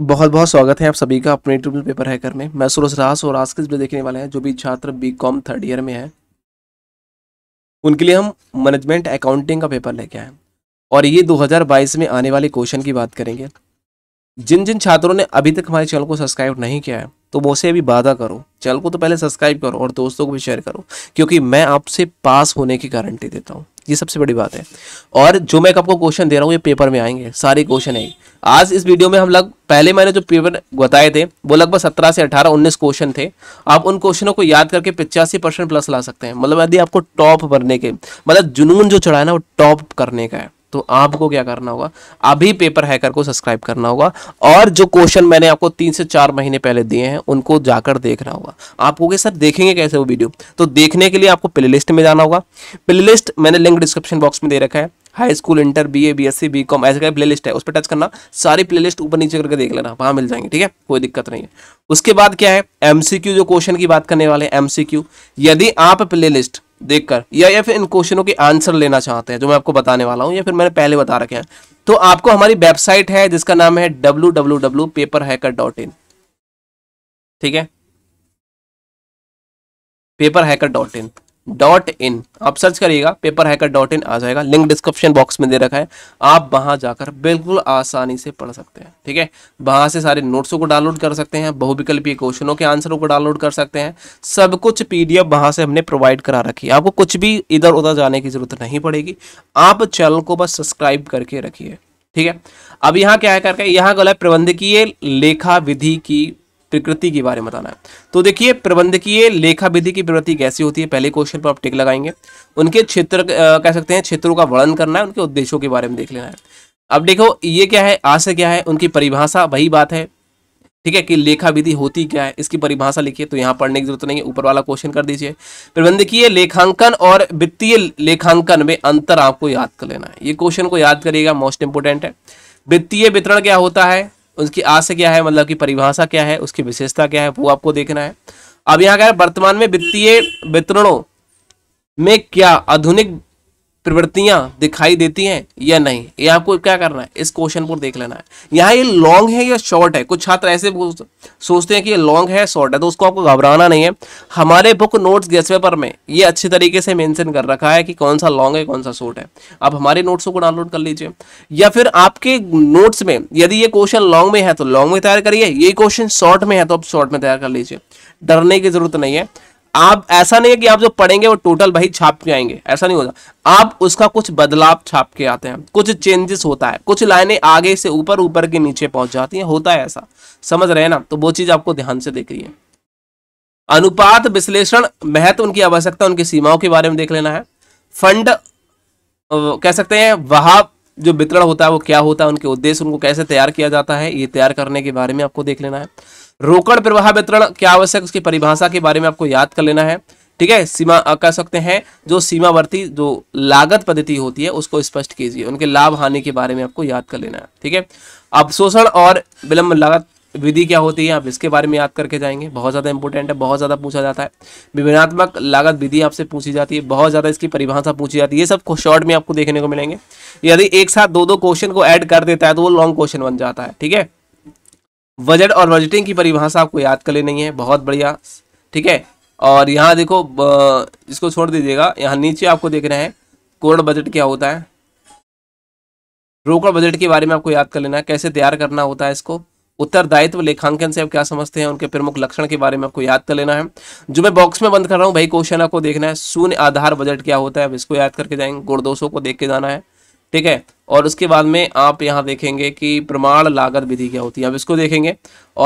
बहुत बहुत स्वागत है आप सभी का अपने ट्रिपल पेपर हैकर में मैं सुरज रास और आज के देखने वाले हैं जो भी छात्र बी कॉम थर्ड ईयर में है उनके लिए हम मैनेजमेंट अकाउंटिंग का पेपर लेके आए और ये 2022 में आने वाले क्वेश्चन की बात करेंगे जिन जिन छात्रों ने अभी तक हमारे चैनल को सब्सक्राइब नहीं किया है तो वो से अभी वादा करो चैनल को तो पहले सब्सक्राइब करो और दोस्तों को भी शेयर करो क्योंकि मैं आपसे पास होने की गारंटी देता हूँ ये सबसे बड़ी बात है और जो मैं आपको क्वेश्चन दे रहा हूँ ये पेपर में आएंगे सारे क्वेश्चन है आज इस वीडियो में हम लग पहले मैंने जो पेपर बताए थे वो लगभग सत्रह से अठारह उन्नीस क्वेश्चन थे आप उन क्वेश्चनों को याद करके पिचासी परसेंट प्लस ला सकते हैं मतलब यदि आपको टॉप भरने के मतलब जुनून जो चढ़ा है ना वो टॉप करने का है तो आपको क्या करना होगा अभी पेपर हैकर को सब्सक्राइब करना होगा और जो क्वेश्चन मैंने आपको तीन से चार महीने पहले दिए हैं उनको जाकर देखना होगा आपको सर देखेंगे कैसे वो वीडियो तो देखने के लिए आपको प्लेलिस्ट में जाना होगा प्लेलिस्ट मैंने लिंक डिस्क्रिप्शन बॉक्स में दे रखा है high school inter B A B S C B com ऐसे प्ले लिस्ट है उस पर टच करना सारी लिस्ट ऊपर नीचे करके देख लेना वहां मिल जाएंगे ठीक है कोई दिक्कत नहीं है उसके बाद क्या है एमसीक्यू जो क्वेश्चन की बात करने वाले एमसीक्यू यदि आप लिस्ट देखकर या या फिर इन क्वेश्चनों के आंसर लेना चाहते हैं जो मैं आपको बताने वाला हूं या फिर मैंने पहले बता रखे हैं तो आपको हमारी वेबसाइट है जिसका नाम है W W W paper hacker dot in ठीक है paper hacker dot in dot in आप सर्च करिएगा पेपर हैकर डॉट इन आ जाएगा लिंक डिस्क्रिप्शन बॉक्स में दे रखा है आप वहां जाकर बिल्कुल आसानी से पढ़ सकते हैं ठीक है वहां से सारे नोट्सों को डाउनलोड कर सकते हैं बहुविकल्पीय क्वेश्चनों के आंसरों को डाउनलोड कर सकते हैं सब कुछ पीडीएफ वहां से हमने प्रोवाइड करा रखी है आपको कुछ भी इधर उधर जाने की जरूरत नहीं पड़ेगी आप चैनल को बस सब्सक्राइब करके रखिए ठीक है अब यहाँ क्या है करके यहाँ गला प्रबंधकीय लेखा विधि की प्रकृति के बारे में बताना है तो देखिए प्रबंधकीय लेखा विधि की प्रवृत्ति कैसी होती है पहले क्वेश्चन पर आप टिक लगाएंगे उनके क्षेत्र कह सकते हैं क्षेत्रों का वर्णन करना है उनके उद्देश्यों के बारे में देख लेना है अब देखो ये क्या है आशय क्या है उनकी परिभाषा वही बात है ठीक है कि लेखा विधि होती क्या है इसकी परिभाषा लिखिए तो यहाँ पढ़ने की जरूरत नहीं है ऊपर वाला क्वेश्चन कर दीजिए प्रबंधकीय लेखांकन और वित्तीय लेखांकन में अंतर आपको याद कर लेना है ये क्वेश्चन को याद करिएगा मोस्ट इंपोर्टेंट है वित्तीय वितरण क्या होता है उनकी आज क्या है मतलब की परिभाषा क्या है उसकी विशेषता क्या है वो आपको देखना है अब यहाँ क्या वर्तमान में वित्तीय वितरणों में क्या आधुनिक प्रवृत्तियां दिखाई देती हैं या नहीं ये आपको क्या करना है इस क्वेश्चन को देख लेना है यहाँ ये लॉन्ग है या शॉर्ट है कुछ छात्र ऐसे सोचते हैं कि ये लॉन्ग है शॉर्ट है तो उसको आपको घबराना नहीं है हमारे बुक नोट्स गेस्ट पेपर में ये अच्छे तरीके से मेंशन कर रखा है कि कौन सा लॉन्ग है कौन सा शॉर्ट है आप हमारे नोट्सों को डाउनलोड कर लीजिए या फिर आपके नोट्स में यदि ये क्वेश्चन लॉन्ग में है तो लॉन्ग में तैयार करिए ये क्वेश्चन शॉर्ट में है तो आप शॉर्ट में तैयार कर लीजिए डरने की जरूरत नहीं है आप ऐसा नहीं है कि आप जो पढ़ेंगे वो टोटल भाई छाप के आएंगे ऐसा नहीं होता आप उसका कुछ बदलाव छाप के आते हैं कुछ चेंजेस होता है कुछ लाइनें आगे से ऊपर ऊपर के नीचे पहुंच जाती हैं होता है ऐसा समझ रहे हैं ना तो वो चीज़ आपको ध्यान से देख रही है अनुपात विश्लेषण महत्व उनकी आवश्यकता उनकी सीमाओं के बारे में देख लेना है फंड कह सकते हैं वहाँ जो वितरण होता है वो क्या होता है उनके उद्देश्य उनको कैसे तैयार किया जाता है ये तैयार करने के बारे में आपको देख लेना है रोकड़ प्रवाह वितरण क्या आवश्यक उसकी परिभाषा के बारे में आपको याद कर लेना है ठीक है सीमा कह सकते हैं जो सीमावर्ती जो लागत पद्धति होती है उसको स्पष्ट कीजिए उनके लाभ हानि के बारे में आपको याद कर लेना है ठीक है अब शोषण और विलंब लागत विधि क्या होती है आप इसके बारे में याद करके जाएंगे बहुत ज़्यादा इंपॉर्टेंट है बहुत ज़्यादा पूछा जाता है विभिन्नात्मक लागत विधि आपसे पूछी जाती है बहुत ज़्यादा इसकी परिभाषा पूछी जाती है ये सब शॉर्ट में आपको देखने को मिलेंगे यदि एक साथ दो दो क्वेश्चन को ऐड कर देता है तो वो लॉन्ग क्वेश्चन बन जाता है ठीक है बजट और बजटिंग की परिभाषा आपको याद कर लेनी है बहुत बढ़िया ठीक है और यहाँ देखो इसको छोड़ दीजिएगा यहाँ नीचे आपको देखना है कोर्ड बजट क्या होता है रोकड़ बजट के बारे में आपको याद कर लेना है कैसे तैयार करना होता है इसको उत्तरदायित्व लेखांकन से आप क्या समझते हैं उनके प्रमुख लक्षण के बारे में आपको याद कर लेना है जो मैं बॉक्स में बंद कर रहा हूँ भाई क्वेश्चन आपको देखना है शून्य आधार बजट क्या होता है अब इसको याद करके जाएंगे गुड़ को देख के जाना है ठीक है और उसके बाद में आप यहाँ देखेंगे कि प्रमाण लागत विधि क्या होती है आप इसको देखेंगे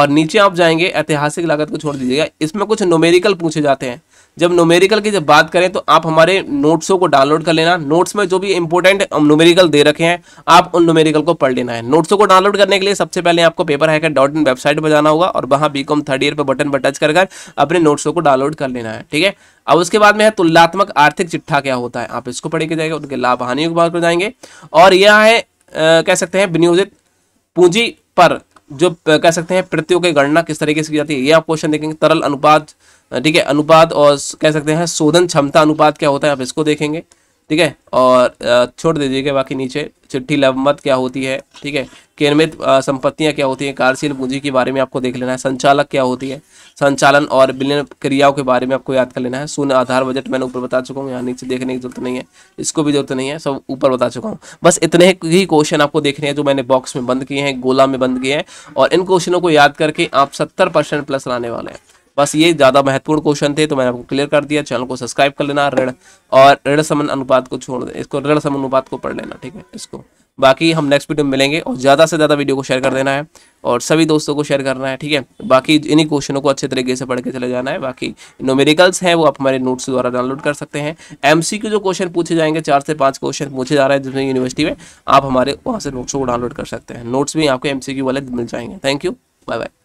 और नीचे आप जाएंगे ऐतिहासिक लागत को छोड़ दीजिएगा इसमें कुछ नोमेरिकल पूछे जाते हैं जब नोमेरिकल की जब बात करें तो आप हमारे नोट्सों को डाउनलोड कर लेना नोट्स में जो भी इंपॉर्टेंट नोमेरिकल दे रखे हैं आप उन नोमेरिकल को पढ़ लेना है नोट्सों को डाउनलोड करने के लिए सबसे पहले आपको पेपर है डॉट इन वेबसाइट पर जाना होगा और वहां बी कॉम थर्ड ईयर पर बटन पर टच कर अपने नोट्सों को डाउनलोड कर लेना है ठीक है अब उसके बाद में है तुलनात्मक आर्थिक चिट्ठा क्या होता है आप इसको पढ़ के जाएंगे उनके लाभ हानियों की बात कर जाएंगे और यह है कह सकते हैं विनियोजित पूंजी पर जो कह सकते हैं प्रत्ययों की गणना किस तरीके से की जाती है ये आप क्वेश्चन देखेंगे तरल अनुपात ठीक है अनुपात और कह सकते हैं शोधन क्षमता अनुपात क्या होता है आप इसको देखेंगे ठीक है और छोड़ दीजिएगा बाकी नीचे चिट्ठी लवमत क्या होती है ठीक है केन्मित संपत्तियां क्या होती हैं कार्यशील पूंजी के बारे में आपको देख लेना है संचालक क्या होती है संचालन और विलियन क्रियाओं के बारे में आपको याद कर लेना है शून्य आधार बजट मैंने ऊपर बता चुका हूँ यहाँ नीचे देखने की जरूरत नहीं है इसको भी जरूरत नहीं है सब ऊपर बता चुका हूँ बस इतने ही क्वेश्चन आपको देखने हैं जो मैंने बॉक्स में बंद किए हैं गोला में बंद किए हैं और इन क्वेश्चनों को याद करके आप सत्तर परसेंट प्लस लाने वाले हैं बस ये ज़्यादा महत्वपूर्ण क्वेश्चन थे तो मैंने आपको क्लियर कर दिया चैनल को सब्सक्राइब कर लेना ऋण और ऋण समन अनुपात को छोड़ दे इसको ऋण समन अनुपात को पढ़ लेना ठीक है इसको बाकी हम नेक्स्ट वीडियो में मिलेंगे और ज़्यादा से ज़्यादा वीडियो को शेयर कर देना है और सभी दोस्तों को शेयर करना है ठीक है बाकी इन्हीं क्वेश्चनों को अच्छे तरीके से पढ़ के चले जाना है बाकी नोमेरिकल्स हैं वो आप हमारे नोट्स द्वारा डाउनलोड कर सकते हैं एम जो क्वेश्चन पूछे जाएंगे चार से पाँच क्वेश्चन पूछे जा रहे हैं जिसमें यूनिवर्सिटी में आप हमारे वहाँ से नोट्स को डाउनलोड कर सकते हैं नोट्स भी आपको एम वाले मिल जाएंगे थैंक यू बाय बाय